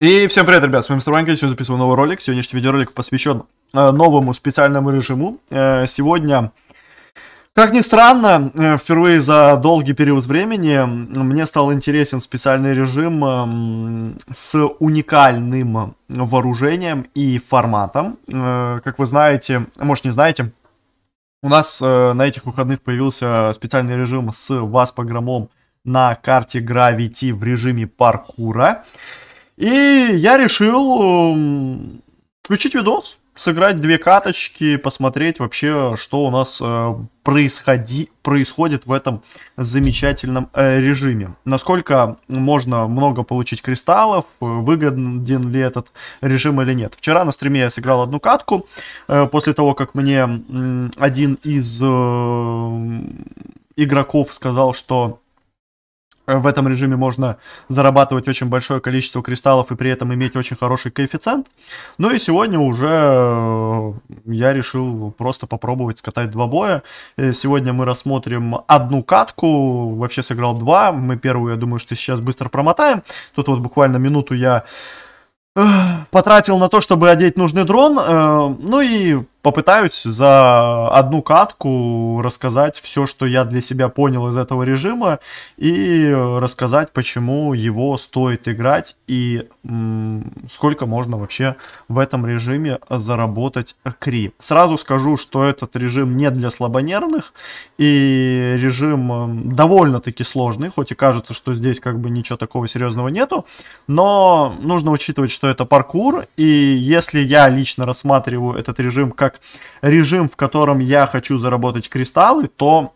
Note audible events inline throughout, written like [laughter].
И всем привет, ребят, с вами Старванька, сегодня записываю новый ролик. Сегодняшний видеоролик посвящен э, новому специальному режиму. Э, сегодня, как ни странно, э, впервые за долгий период времени мне стал интересен специальный режим эм, с уникальным вооружением и форматом. Э, как вы знаете, может не знаете, у нас э, на этих выходных появился специальный режим с васпограммом на карте Gravity в режиме паркура. И я решил эм, включить видос, сыграть две каточки, посмотреть вообще, что у нас э, происходи, происходит в этом замечательном э, режиме. Насколько можно много получить кристаллов, э, выгоден ли этот режим или нет. Вчера на стриме я сыграл одну катку, после того, как мне один из игроков сказал, что Э, в этом режиме можно зарабатывать очень большое количество кристаллов и при этом иметь очень хороший коэффициент. Ну и сегодня уже э, я решил просто попробовать скатать два боя. Э, сегодня мы рассмотрим одну катку, вообще сыграл два. Мы первую, я думаю, что сейчас быстро промотаем. Тут вот буквально минуту я потратил на то, чтобы одеть нужный дрон. Ну и попытаюсь за одну катку рассказать все, что я для себя понял из этого режима и рассказать, почему его стоит играть и сколько можно вообще в этом режиме заработать кри. Сразу скажу, что этот режим не для слабонервных и режим довольно-таки сложный, хоть и кажется, что здесь как бы ничего такого серьезного нету, но нужно учитывать, что это паркур и если я лично рассматриваю этот режим как режим, в котором я хочу заработать кристаллы, то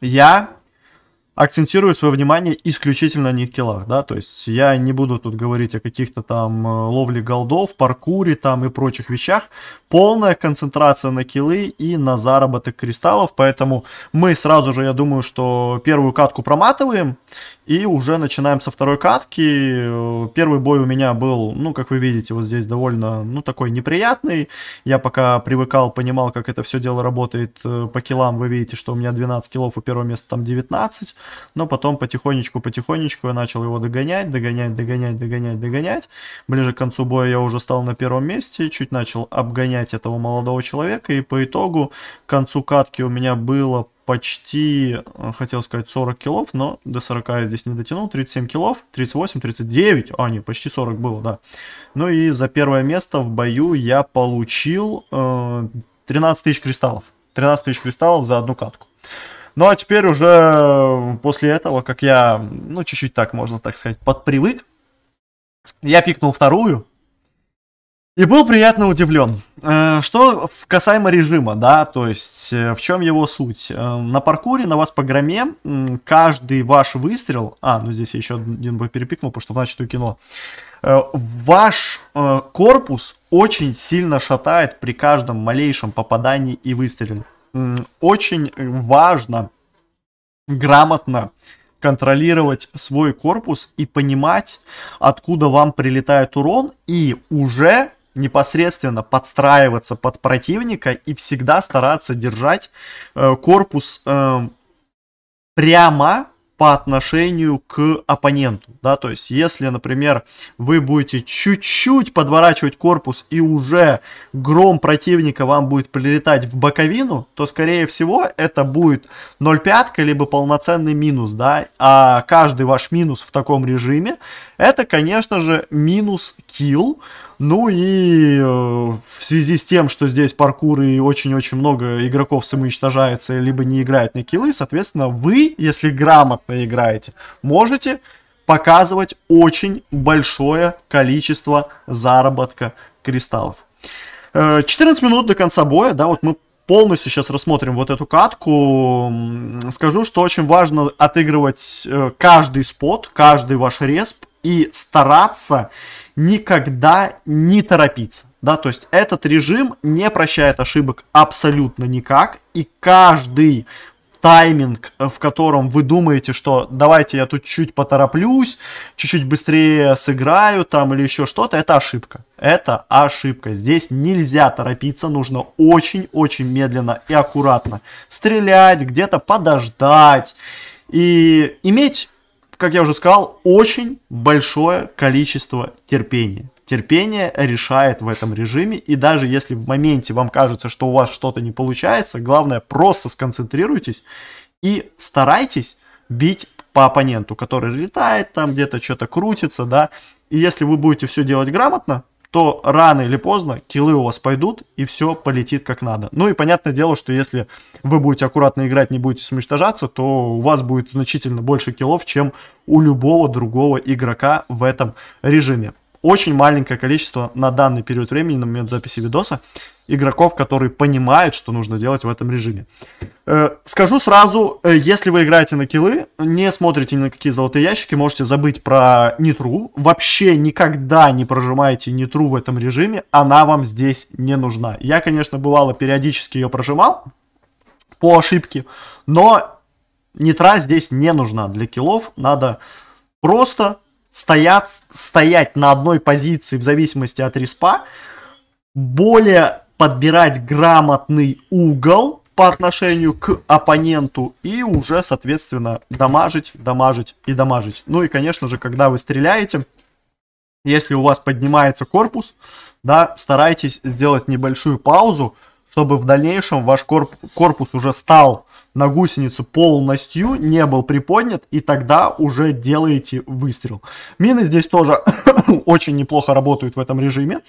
я акцентирую свое внимание исключительно на киллах, да, то есть я не буду тут говорить о каких-то там э, ловле голдов, паркуре там и прочих вещах, полная концентрация на киллы и на заработок кристаллов, поэтому мы сразу же, я думаю, что первую катку проматываем, и уже начинаем со второй катки. Первый бой у меня был, ну, как вы видите, вот здесь довольно, ну, такой неприятный. Я пока привыкал, понимал, как это все дело работает э, по килам. Вы видите, что у меня 12 килов, у первого места там 19. Но потом потихонечку-потихонечку я начал его догонять, догонять, догонять, догонять, догонять. Ближе к концу боя я уже стал на первом месте, чуть начал обгонять этого молодого человека. И по итогу к концу катки у меня было почти, э, хотел сказать, 40 килов, но до 40 я здесь не дотянул. 37 килов, 38, 39, а, не почти 40 было, да. Ну и за первое место в бою я получил э, 13 тысяч кристаллов. 13 тысяч кристаллов за одну катку. Ну а теперь уже э, после этого, как я, ну чуть-чуть так, можно так сказать, подпривык, я пикнул вторую, и был приятно удивлен. Э, что касаемо режима, да, то есть э, в чем его суть? Э, на паркуре, на вас по громе, каждый ваш выстрел, а, ну здесь я еще один бы перепикнул, потому что в начатую кино, ваш корпус очень сильно шатает при каждом малейшем попадании и выстреле. Очень важно грамотно контролировать свой корпус и понимать, откуда вам прилетает урон, и уже непосредственно подстраиваться под противника и всегда стараться держать э, корпус э, прямо по отношению к оппоненту, да, то есть если, например, вы будете чуть-чуть подворачивать корпус и уже гром противника вам будет прилетать в боковину, то, скорее всего, это будет 0,5 либо полноценный минус, да, а каждый ваш минус в таком режиме это, конечно же, минус килл. Ну и э, в связи с тем, что здесь паркур и очень-очень много игроков самоуничтожается, либо не играет на киллы, соответственно, вы, если грамотно играете, можете показывать очень большое количество заработка кристаллов. 14 э, минут до конца боя, да, вот мы полностью сейчас рассмотрим вот эту катку. Скажу, что очень важно отыгрывать э, каждый спот, каждый ваш респ, и стараться никогда не торопиться. Да, то есть этот режим не прощает ошибок абсолютно никак, и каждый тайминг, э, в котором вы думаете, что давайте я тут чуть потороплюсь, чуть-чуть быстрее сыграю там или еще что-то, это ошибка. Это ошибка. Здесь нельзя торопиться, нужно очень-очень медленно и аккуратно стрелять, где-то подождать и иметь как я уже сказал, очень большое количество терпения. Терпение решает в этом режиме, и даже если в моменте вам кажется, что у вас что-то не получается, главное просто сконцентрируйтесь и старайтесь бить по оппоненту, который летает там где-то, что-то крутится, да. И если вы будете все делать грамотно, то рано или поздно килы у вас пойдут, и все полетит как надо. Ну и понятное дело, что если вы будете аккуратно играть, не будете смештажаться, то у вас будет значительно больше килов, чем у любого другого игрока в этом режиме очень маленькое количество на данный период времени, на момент записи видоса, игроков, которые понимают, что нужно делать в этом режиме. Э, скажу сразу, э, если вы играете на килы, не смотрите ни на какие золотые ящики, можете забыть про нитру. Вообще никогда не прожимайте нитру в этом режиме, она вам здесь не нужна. Я, конечно, бывало периодически ее прожимал по ошибке, но нитра здесь не нужна для килов, надо просто стоят, стоять на одной позиции в зависимости от респа, более подбирать грамотный угол по отношению к оппоненту и уже, соответственно, дамажить, дамажить и дамажить. Ну и, конечно же, когда вы стреляете, если у вас поднимается корпус, да, старайтесь сделать небольшую паузу, чтобы в дальнейшем ваш корп корпус уже стал на гусеницу полностью, не был приподнят, и тогда уже делаете выстрел. Мины здесь тоже [coughs] очень неплохо работают в этом режиме.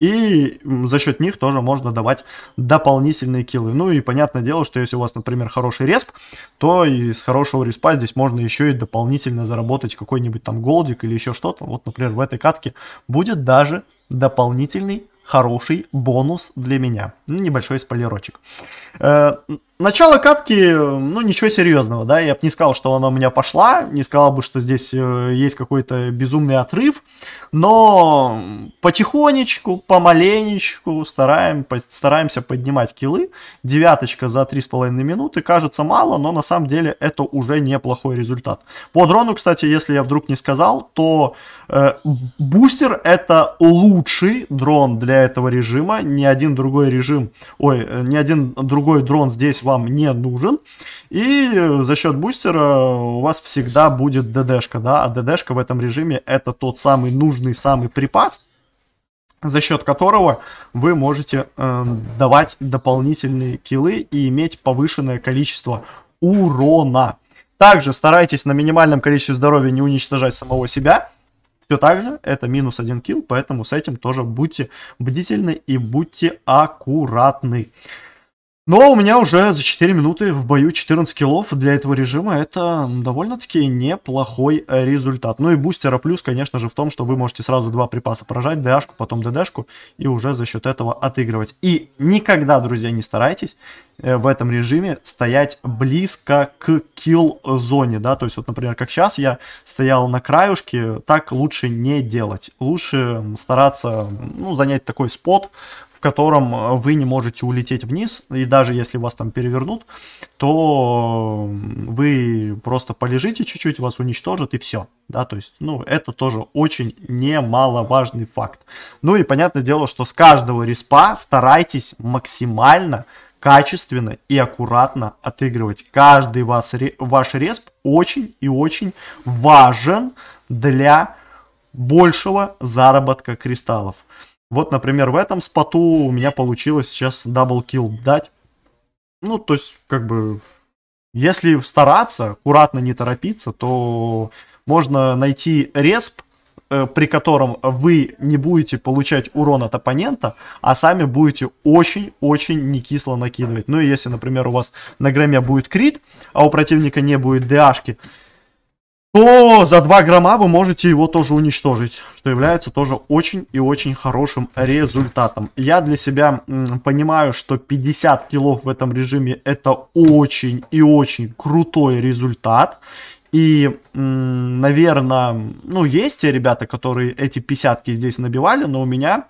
И за счет них тоже можно давать дополнительные киллы. Ну и понятное дело, что если у вас, например, хороший респ, то из хорошего респа здесь можно еще и дополнительно заработать какой-нибудь там голдик или еще что-то. Вот, например, в этой катке будет даже дополнительный хороший бонус для меня. Небольшой спойлерочек. Э, Начало катки, ну, ничего серьезного, да, я бы не сказал, что она у меня пошла, не сказал бы, что здесь э, есть какой-то безумный отрыв, но потихонечку, помаленечку стараем, стараемся поднимать килы. Девяточка за 3,5 минуты, кажется мало, но на самом деле это уже неплохой результат. По дрону, кстати, если я вдруг не сказал, то э, бустер это лучший дрон для этого режима, ни один другой режим, ой, э, ни один другой дрон здесь вам не нужен. И э, за счет бустера у вас всегда будет ДДшка, да, а ДДшка в этом режиме это тот самый нужный самый припас, за счет которого вы можете э, давать дополнительные килы и иметь повышенное количество урона. Также старайтесь на минимальном количестве здоровья не уничтожать самого себя. Все так же, это минус один килл, поэтому с этим тоже будьте бдительны и будьте аккуратны. Но у меня уже за 4 минуты в бою 14 киллов для этого режима. Это довольно-таки неплохой результат. Ну и бустера плюс, конечно же, в том, что вы можете сразу два припаса поражать, ДАшку, потом ДДшку, и уже за счет этого отыгрывать. И никогда, друзья, не старайтесь э, в этом режиме стоять близко к килл-зоне, да, то есть вот, например, как сейчас я стоял на краюшке, так лучше не делать, лучше стараться, ну, занять такой спот, в котором э, вы не можете улететь вниз, и даже если вас там перевернут, то вы просто полежите чуть-чуть, вас уничтожат и все, да, то есть, ну, это тоже очень немаловажный факт. Ну и понятное дело, что с каждого респа старайтесь максимально качественно и аккуратно отыгрывать. Каждый вас, ваш респ очень и очень важен для большего заработка кристаллов. Вот, например, в этом споту у меня получилось сейчас даблкил дать. Ну, то есть, как бы, если стараться, аккуратно не торопиться, то можно найти респ, э, при котором вы не будете получать урон от оппонента, а сами будете очень-очень не кисло накидывать. Ну и если, например, у вас на громе будет крит, а у противника не будет ДАшки, то за 2 грамма вы можете его тоже уничтожить, что является тоже очень и очень хорошим результатом. Я для себя понимаю, что 50 килов в этом режиме это очень и очень крутой результат. И, наверное, ну есть те ребята, которые эти 50 здесь набивали, но у меня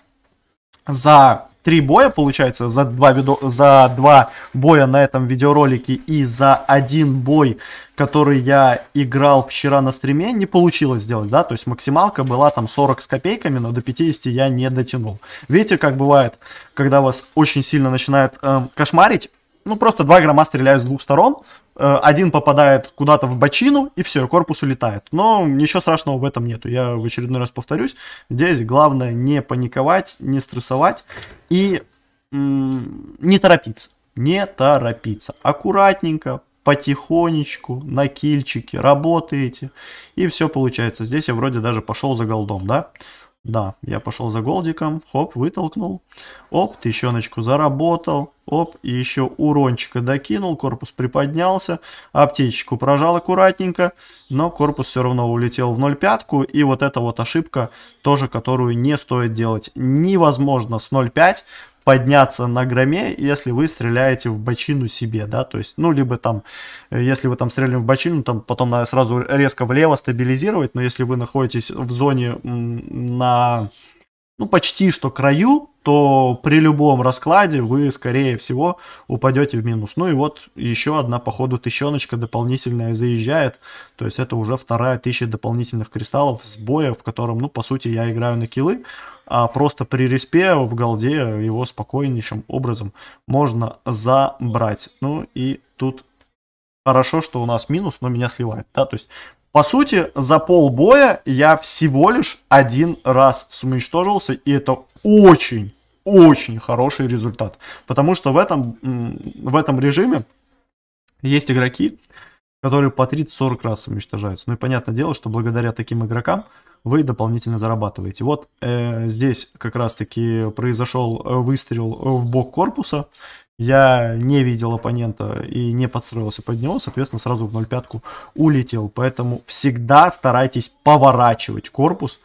за три боя, получается, за два, видо... за два боя на этом видеоролике и за один бой, который я играл вчера на стриме, не получилось сделать, да, то есть максималка была там 40 с копейками, но до 50 я не дотянул. Видите, как бывает, когда вас очень сильно начинает эм, кошмарить, ну, просто два грамма стреляю с двух сторон, Э, один попадает куда-то в бочину, и все, корпус улетает. Но ничего страшного в этом нету. Я в очередной раз повторюсь, здесь главное не паниковать, не стрессовать и не торопиться. Не торопиться. Аккуратненько, потихонечку, на кильчике работаете, и все получается. Здесь я вроде даже пошел за голдом, да? Да, я пошел за голдиком, хоп, вытолкнул. Оп, тыщеночку заработал. Оп, и еще урончика докинул, корпус приподнялся, аптечку прожал аккуратненько, но корпус все равно улетел в 0,5, и вот эта вот ошибка тоже, которую не стоит делать. Невозможно с 0,5 подняться на громе, если вы стреляете в бочину себе, да, то есть, ну, либо там, э, если вы там стреляем в бочину, там потом надо сразу резко влево стабилизировать, но если вы находитесь в зоне на, ну, почти что краю, то при любом раскладе вы, скорее всего, упадете в минус. Ну и вот еще одна, походу, тыщеночка дополнительная заезжает. То есть это уже вторая тысяча дополнительных кристаллов сбоя в котором, ну, по сути, я играю на килы а просто при респе в голде его спокойнейшим образом можно забрать. Ну и тут хорошо, что у нас минус, но меня сливает, да, то есть по сути, за пол боя я всего лишь один раз уничтожился, и это очень, очень хороший результат. Потому что в этом, в этом режиме есть игроки, которые по 30-40 раз уничтожаются. Ну и понятное дело, что благодаря таким игрокам вы дополнительно зарабатываете. Вот э, здесь как раз-таки произошел э, выстрел в бок корпуса. Я не видел оппонента и не подстроился под него, соответственно, сразу в 0,5 улетел. Поэтому всегда старайтесь поворачивать корпус,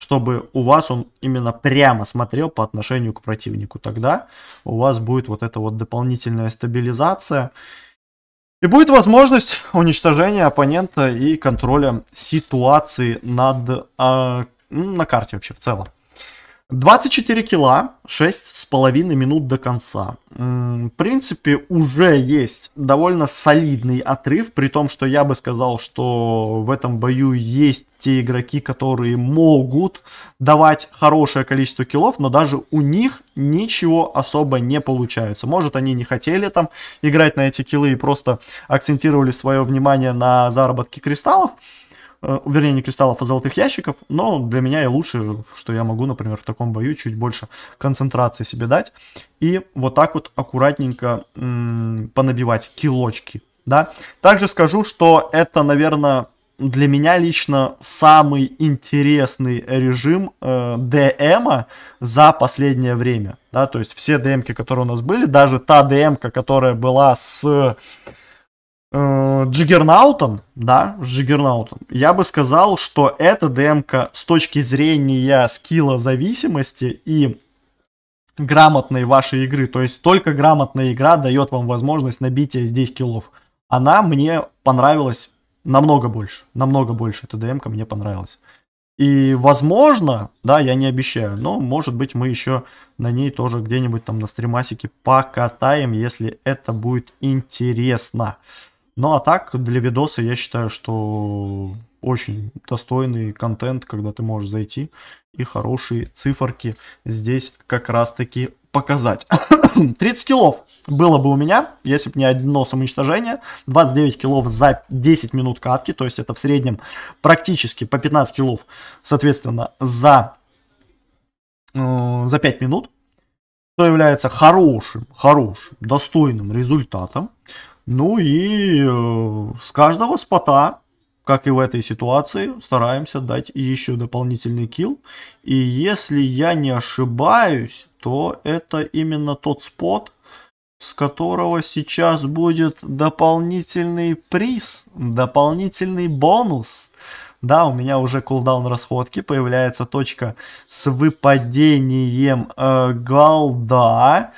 чтобы у вас он именно прямо смотрел по отношению к противнику. Тогда у вас будет вот эта вот дополнительная стабилизация. И будет возможность уничтожения оппонента и контроля ситуации над, э, на карте вообще в целом. 24 кила, половиной минут до конца. В принципе, уже есть довольно солидный отрыв, при том, что я бы сказал, что в этом бою есть те игроки, которые могут давать хорошее количество киллов, но даже у них ничего особо не получается. Может, они не хотели там играть на эти киллы и просто акцентировали свое внимание на заработке кристаллов, Э, вернее, не кристаллов, а золотых ящиков, но для меня и лучше, что я могу, например, в таком бою чуть больше концентрации себе дать и вот так вот аккуратненько м -м, понабивать килочки, да. Также скажу, что это, наверное, для меня лично самый интересный режим э, ДМ за последнее время, да, то есть все ДМки, которые у нас были, даже та ДМка, которая была с Э, джиггернаутом, да, Джиггернаутом, я бы сказал, что эта демка с точки зрения скилла зависимости и грамотной вашей игры, то есть только грамотная игра дает вам возможность набития здесь киллов. Она мне понравилась намного больше, намного больше эта демка мне понравилась. И, возможно, да, я не обещаю, но, может быть, мы еще на ней тоже где-нибудь там на стримасике покатаем, если это будет интересно. Интересно. Ну а так, для видоса я считаю, что очень достойный контент, когда ты можешь зайти и хорошие циферки здесь как раз-таки показать. 30 [coughs] килов было бы у меня, если бы не одно самоуничтожение. 29 килов за 10 минут катки, то есть это в среднем практически по 15 килов, соответственно, за, э, за 5 минут. Что является хорошим, хорошим, достойным результатом. Ну и э, с каждого спота, как и в этой ситуации, стараемся дать еще дополнительный килл. И если я не ошибаюсь, то это именно тот спот, с которого сейчас будет дополнительный приз, дополнительный бонус. Да, у меня уже кулдаун расходки, появляется точка с выпадением э, голда.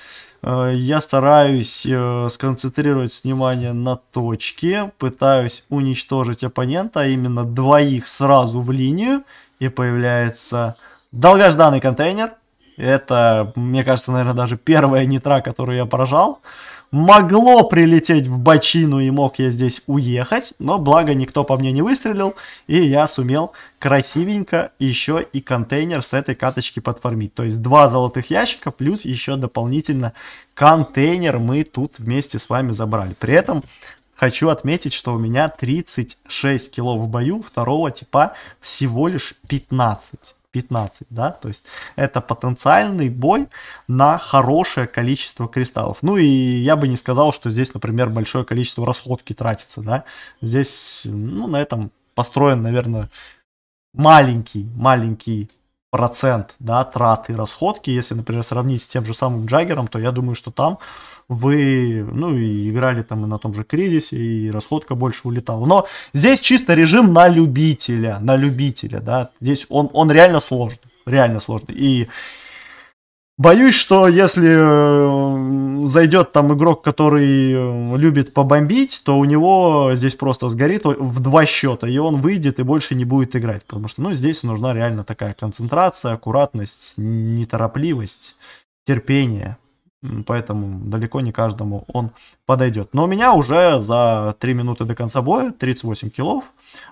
Э, я стараюсь э, сконцентрировать внимание на точке, пытаюсь уничтожить оппонента, а именно двоих сразу в линию, и появляется долгожданный контейнер. Это, мне кажется, наверное, даже первая нитра, которую я прожал могло прилететь в бочину и мог я здесь уехать, но благо никто по мне не выстрелил, и я сумел красивенько еще и контейнер с этой каточки подформить. То есть два золотых ящика плюс еще дополнительно контейнер мы тут вместе с вами забрали. При этом хочу отметить, что у меня 36 кило в бою, второго типа всего лишь 15. 15, да, то есть это потенциальный бой на хорошее количество кристаллов. Ну и я бы не сказал, что здесь, например, большое количество расходки тратится, да, здесь, ну, на этом построен, наверное, маленький, маленький процент, да, траты расходки, если, например, сравнить с тем же самым Джаггером, то я думаю, что там вы, ну, и играли там и на том же кризисе, и расходка больше улетала. Но здесь чисто режим на любителя, на любителя, да, здесь он, он реально сложный, реально сложный. И Боюсь, что если э, зайдет там игрок, который э, любит побомбить, то у него здесь просто сгорит в два счета, и он выйдет и больше не будет играть. Потому что ну, здесь нужна реально такая концентрация, аккуратность, неторопливость, терпение. Поэтому далеко не каждому он подойдет. Но у меня уже за 3 минуты до конца боя 38 килов.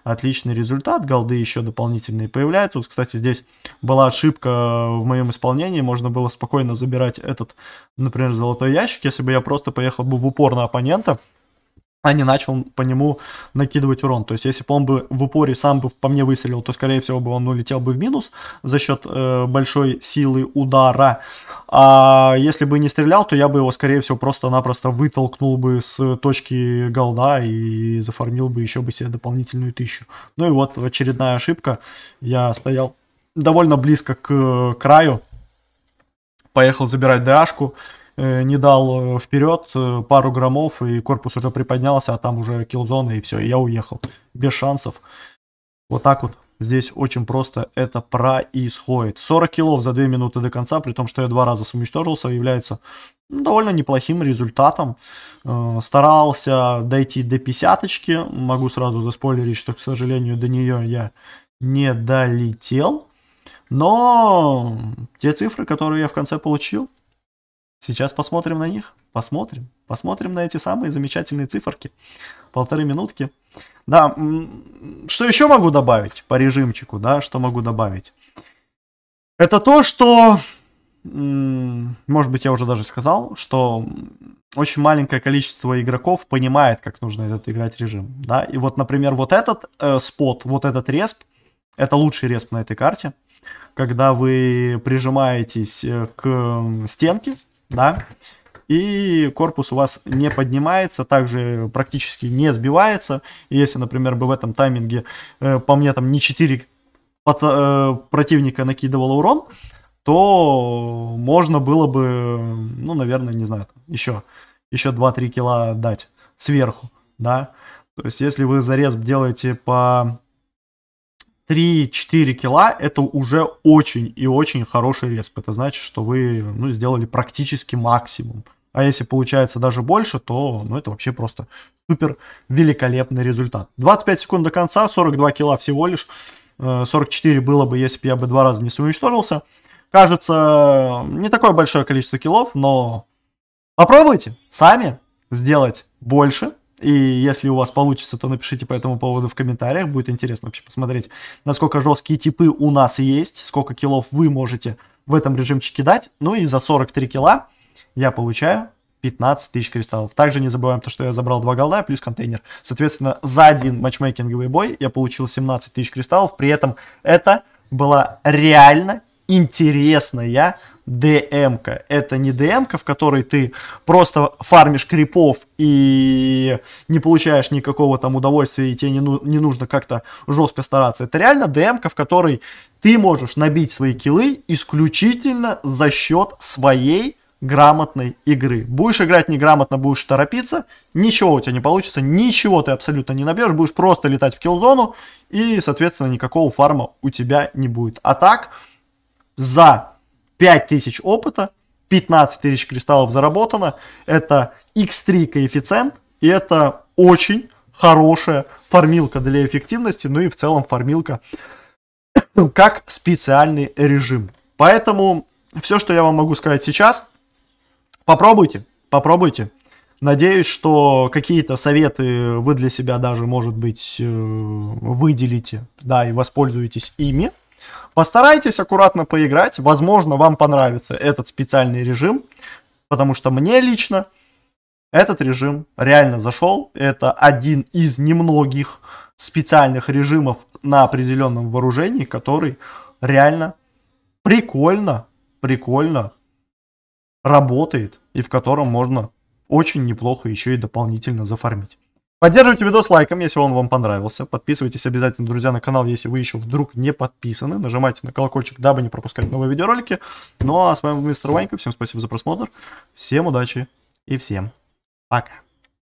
Отличный результат. Голды еще дополнительные появляются. Вот, кстати, здесь была ошибка в моем исполнении. Можно было спокойно забирать этот, например, золотой ящик, если бы я просто поехал бы в упор на оппонента а не начал по нему накидывать урон. То есть, если бы он бы в упоре сам бы по мне выстрелил, то, скорее всего, бы он улетел ну, бы в минус за счет э, большой силы удара. А если бы не стрелял, то я бы его, скорее всего, просто-напросто вытолкнул бы с точки голда и зафармил бы еще бы себе дополнительную тысячу. Ну и вот очередная ошибка. Я стоял довольно близко к краю, поехал забирать ДАшку. Э, не дал э, вперед э, пару граммов, и корпус уже приподнялся, а там уже киллзона, и все, и я уехал. Без шансов. Вот так вот. Здесь очень просто это происходит. 40 килов за 2 минуты до конца, при том, что я два раза самоуничтожился, является ну, довольно неплохим результатом. Старался дойти до 50 Могу сразу заспойлерить, что, к сожалению, до нее я не долетел. Но те цифры, которые я в конце получил, Сейчас посмотрим на них. Посмотрим. Посмотрим на эти самые замечательные циферки. Полторы минутки. Да, что еще могу добавить по режимчику, да, что могу добавить? Это то, что, может быть, я уже даже сказал, что очень маленькое количество игроков понимает, как нужно этот играть режим, да. И вот, например, вот этот э, спот, вот этот респ, это лучший респ на этой карте, когда вы прижимаетесь э, к стенке, да, и корпус у вас не поднимается, также практически не сбивается. И если, например, бы в этом тайминге э, по мне там не 4 под, э, противника накидывало урон, то можно было бы, ну, наверное, не знаю, еще, еще 2-3 кило дать сверху, да. То есть, если вы зарез делаете по 3-4 кила это уже очень и очень хороший респ. Это значит, что вы ну, сделали практически максимум. А если получается даже больше, то ну, это вообще просто супер великолепный результат. 25 секунд до конца, 42 кила всего лишь. 44 э, было бы, если бы я бы два раза не уничтожился. Кажется, не такое большое количество килов, но попробуйте сами сделать больше, и если у вас получится, то напишите по этому поводу в комментариях. Будет интересно вообще посмотреть, насколько жесткие типы у нас есть, сколько килов вы можете в этом режимчике дать. Ну и за 43 килла я получаю 15 тысяч кристаллов. Также не забываем то, что я забрал 2 голда плюс контейнер. Соответственно, за один матчмейкинговый бой я получил 17 тысяч кристаллов. При этом это была реально интересная DM-ка. Это не DM-ка, в которой ты просто фармишь крипов и не получаешь никакого там удовольствия, и тебе не, ну, не нужно как-то жестко стараться. Это реально DM-ка, в которой ты можешь набить свои килы исключительно за счет своей грамотной игры. Будешь играть неграмотно, будешь торопиться, ничего у тебя не получится, ничего ты абсолютно не набьешь, будешь просто летать в киллзону, и, соответственно, никакого фарма у тебя не будет. А так, за 5000 опыта, 15 тысяч кристаллов заработано. Это x3 коэффициент, и это очень хорошая фармилка для эффективности, ну и в целом фармилка [coughs] как специальный режим. Поэтому все, что я вам могу сказать сейчас, попробуйте, попробуйте. Надеюсь, что какие-то советы вы для себя даже, может быть, э, выделите, да, и воспользуетесь ими. Постарайтесь аккуратно поиграть, возможно, вам понравится этот специальный режим, потому что мне лично этот режим реально зашел. Это один из немногих специальных режимов на определенном вооружении, который реально прикольно, прикольно работает и в котором можно очень неплохо еще и дополнительно зафармить. Поддерживайте видос лайком, если он вам понравился. Подписывайтесь обязательно, друзья, на канал, если вы еще вдруг не подписаны. Нажимайте на колокольчик, дабы не пропускать новые видеоролики. Ну а с вами был мистер Ванька. Всем спасибо за просмотр. Всем удачи и всем пока.